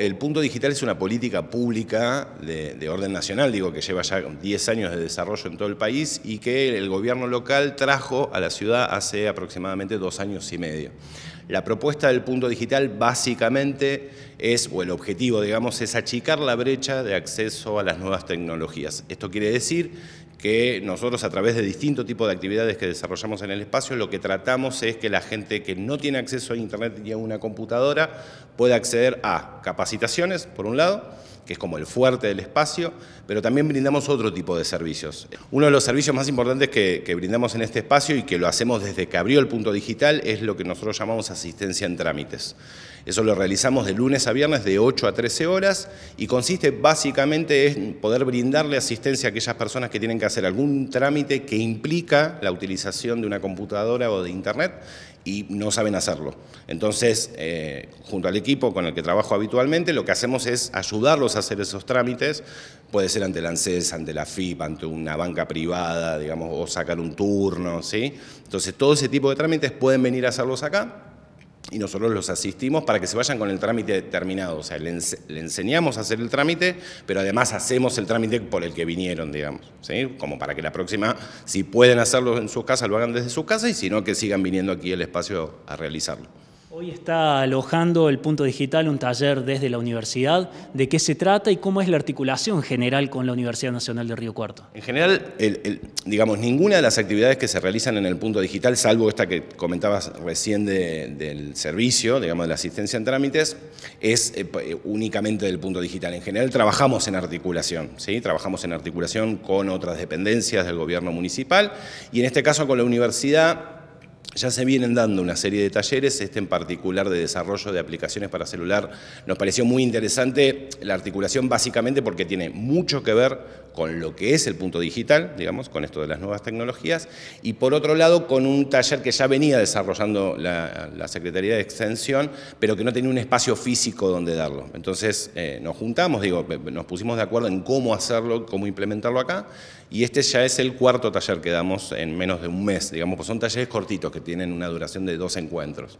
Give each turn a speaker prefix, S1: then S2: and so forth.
S1: El punto digital es una política pública de, orden nacional, digo, que lleva ya 10 años de desarrollo en todo el país y que el gobierno local trajo a la ciudad hace aproximadamente dos años y medio. La propuesta del punto digital básicamente es, o el objetivo, digamos, es achicar la brecha de acceso a las nuevas tecnologías. Esto quiere decir que nosotros a través de distintos tipos de actividades que desarrollamos en el espacio, lo que tratamos es que la gente que no tiene acceso a Internet ni a una computadora pueda acceder a capacitaciones, por un lado, que es como el fuerte del espacio, pero también brindamos otro tipo de servicios. Uno de los servicios más importantes que, brindamos en este espacio y que lo hacemos desde que abrió el punto digital es lo que nosotros llamamos asistencia en trámites. Eso lo realizamos de lunes a viernes de 8 a 13 horas y consiste básicamente en poder brindarle asistencia a aquellas personas que tienen que hacer algún trámite que implica la utilización de una computadora o de internet y no saben hacerlo. Entonces, eh, junto al equipo con el que trabajo habitualmente, lo que hacemos es ayudarlos a hacer esos trámites, puede ser ante la ANSES, ante la FIP, ante una banca privada, digamos, o sacar un turno, ¿sí? Entonces, todo ese tipo de trámites pueden venir a hacerlos acá, y nosotros los asistimos para que se vayan con el trámite determinado. O sea, le, enseñamos a hacer el trámite, pero además hacemos el trámite por el que vinieron, digamos. Como para que la próxima, si pueden hacerlo en su casa, lo hagan desde su casa y si no, que sigan viniendo aquí al espacio a realizarlo.
S2: Hoy está alojando el Punto Digital un taller desde la universidad. ¿De qué se trata y cómo es la articulación general con la Universidad Nacional de Río Cuarto? En
S1: general, digamos, ninguna de las actividades que se realizan en el Punto Digital, salvo esta que comentabas recién del servicio, digamos, de la asistencia en trámites, es eh, eh, únicamente del Punto Digital. En general, trabajamos en articulación, ¿sí? Trabajamos en articulación con otras dependencias del gobierno municipal y en este caso con la universidad ya se vienen dando una serie de talleres, este en particular de desarrollo de aplicaciones para celular. Nos pareció muy interesante la articulación básicamente porque tiene mucho que ver con lo que es el punto digital, digamos, con esto de las nuevas tecnologías, y por otro lado con un taller que ya venía desarrollando la, Secretaría de Extensión, pero que no tenía un espacio físico donde darlo. Entonces eh, nos juntamos, digo, nos pusimos de acuerdo en cómo hacerlo, cómo implementarlo acá, y este ya es el cuarto taller que damos en menos de un mes, digamos, pues son talleres cortitos que tienen una duración de dos encuentros.